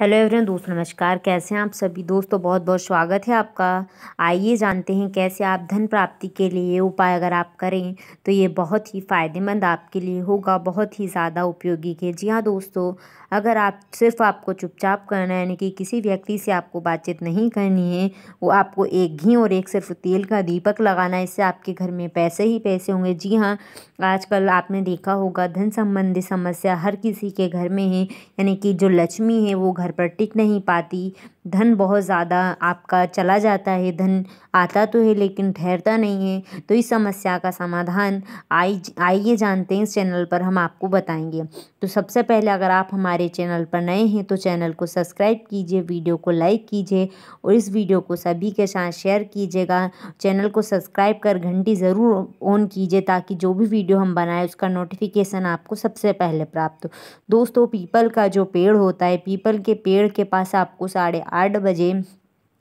hello everyone दोस्तों नमस्कार कैसे हैं आप सभी दोस्तों बहुत बहुत स्वागत है आपका आइए जानते हैं कैसे आप धन प्राप्ति के लिए उपाय अगर आप करें तो ये बहुत ही फ़ायदेमंद आपके लिए होगा बहुत ही ज़्यादा उपयोगी है जी हाँ दोस्तों अगर आप सिर्फ आपको चुपचाप करना है यानी कि किसी व्यक्ति से आपको बातचीत नहीं करनी है वो आपको एक घी और एक सिर्फ तेल का दीपक लगाना है इससे आपके घर में पैसे ही पैसे होंगे जी हाँ आजकल आपने देखा होगा धन संबंधी समस्या हर किसी के घर में है यानी कि जो लक्ष्मी है वो घर घर पर टिक नहीं पाती धन बहुत ज़्यादा आपका चला जाता है धन आता तो है लेकिन ठहरता नहीं है तो इस समस्या का समाधान आई आइए जानते हैं इस चैनल पर हम आपको बताएंगे तो सबसे पहले अगर आप हमारे चैनल पर नए हैं तो चैनल को सब्सक्राइब कीजिए वीडियो को लाइक कीजिए और इस वीडियो को सभी के साथ शेयर कीजिएगा चैनल को सब्सक्राइब कर घंटी ज़रूर ऑन कीजिए ताकि जो भी वीडियो हम बनाए उसका नोटिफिकेशन आपको सबसे पहले प्राप्त हो दोस्तों पीपल का जो पेड़ होता है पीपल के के पेड़ के पास आपको साढ़े आठ बजे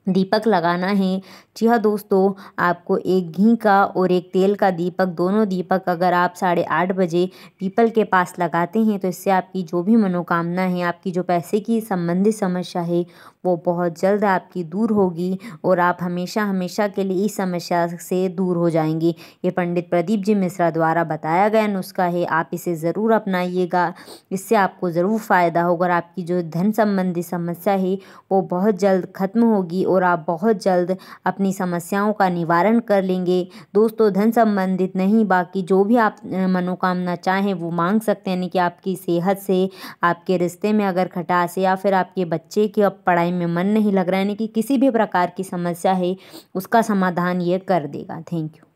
दीपक लगाना है जी हाँ दोस्तों आपको एक घी का और एक तेल का दीपक दोनों दीपक अगर आप साढ़े आठ बजे पीपल के पास लगाते हैं तो इससे आपकी जो भी मनोकामना है आपकी जो पैसे की संबंधित समस्या है वो बहुत जल्द आपकी दूर होगी और आप हमेशा हमेशा के लिए इस समस्या से दूर हो जाएंगे ये पंडित प्रदीप जी मिश्रा द्वारा बताया गया नुस्खा है आप इसे ज़रूर अपनाइएगा इससे आपको ज़रूर फ़ायदा होगा और आपकी जो धन संबंधी समस्या है वो बहुत जल्द खत्म होगी और आप बहुत जल्द अपनी समस्याओं का निवारण कर लेंगे दोस्तों धन संबंधित नहीं बाकी जो भी आप मनोकामना चाहें वो मांग सकते हैं यानी कि आपकी सेहत से आपके रिश्ते में अगर खटास या फिर आपके बच्चे की अब पढ़ाई में मन नहीं लग रहा है यानी कि किसी भी प्रकार की समस्या है उसका समाधान ये कर देगा थैंक यू